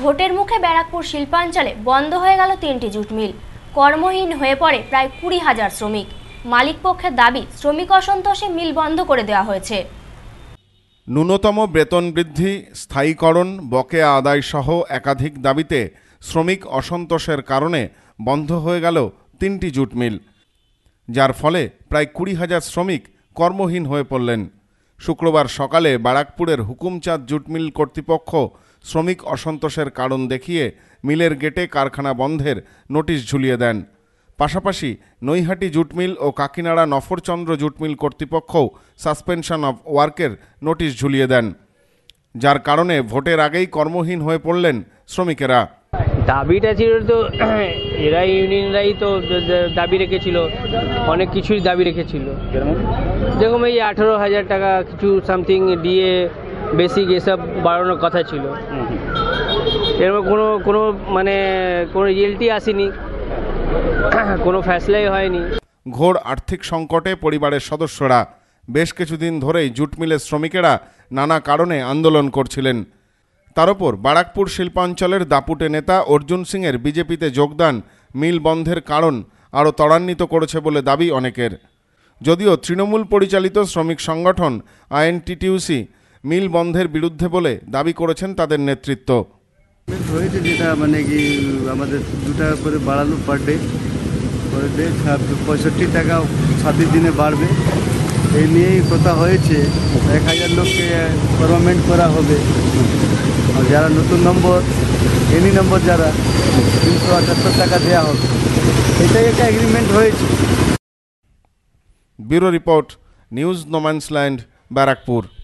ভোটের মুখে ব্যারাকপুর শিল্পাঞ্চলে বন্ধ হয়ে গেল তিনটি জুট মিল কর্মহীন হয়ে পড়ে প্রায় কুড়ি হাজার শ্রমিক মালিক পক্ষের দাবি শ্রমিক অসন্তোষে মিল বন্ধ করে দেওয়া হয়েছে ন্যূনতম বেতন বৃদ্ধি স্থায়ীকরণ বকেয়া আদায় সহ একাধিক দাবিতে শ্রমিক অসন্তোষের কারণে বন্ধ হয়ে গেল তিনটি জুট মিল যার ফলে প্রায় কুড়ি হাজার শ্রমিক কর্মহীন হয়ে পড়লেন শুক্রবার সকালে বারাকপুরের হুকুমচাঁদ জুটমিল কর্তৃপক্ষ শ্রমিক অসন্তোষের কারণ দেখিয়ে মিলের গেটে কারখানা বন্ধের নোটিশ ঝুলিয়ে দেন পাশাপাশি নৈহাটি জুটমিল ও কাকিনাড়া নফরচন্দ্র জুটমিল কর্তৃপক্ষও সাসপেনশন অফ ওয়ার্কের নোটিশ ঝুলিয়ে দেন যার কারণে ভোটের আগেই কর্মহীন হয়ে পড়লেন শ্রমিকেরা দাবিটা ছিল তো এরা ইউনিয়নরাই তো দাবি রেখেছিল অনেক কিছুই দাবি রেখেছিল যেরকম এই আঠেরো হাজার টাকা কিছু সামথিং দিয়ে বেসিক এসব বাড়ানোর কথা ছিল এরকম কোনো কোনো মানে কোনো রিয়েলিটি আসেনি কোনো ফ্যাসলাই হয়নি ঘোর আর্থিক সংকটে পরিবারের সদস্যরা বেশ কিছুদিন ধরেই জুট মিলের শ্রমিকেরা নানা কারণে আন্দোলন করছিলেন তার ওপর বারাকপুর শিল্পাঞ্চলের দাপুটে নেতা অর্জুন সিংয়ের বিজেপিতে যোগদান মিল বন্ধের কারণ আরও ত্বরান্বিত করেছে বলে দাবি অনেকের যদিও তৃণমূল পরিচালিত শ্রমিক সংগঠন আইএনটিটিউসি মিল বন্ধের বিরুদ্ধে বলে দাবি করেছেন তাদের নেতৃত্ব হয়েছে যেটা মানে কি আমাদের দু টাকা করে বাড়ালো পার ডে পার ডে পঁয়ষট্টি টাকা ছাব্বিশ দিনে বাড়বে এই নিয়েই কথা হয়েছে এক হাজার লোককে পারমানেন্ট করা হবে আর যারা নতুন নম্বর এনি নম্বর যারা তিনশো আটাত্তর টাকা দেওয়া হবে এটাই একটা এগ্রিমেন্ট হয়েছে bureau report news no man's land Barrackpore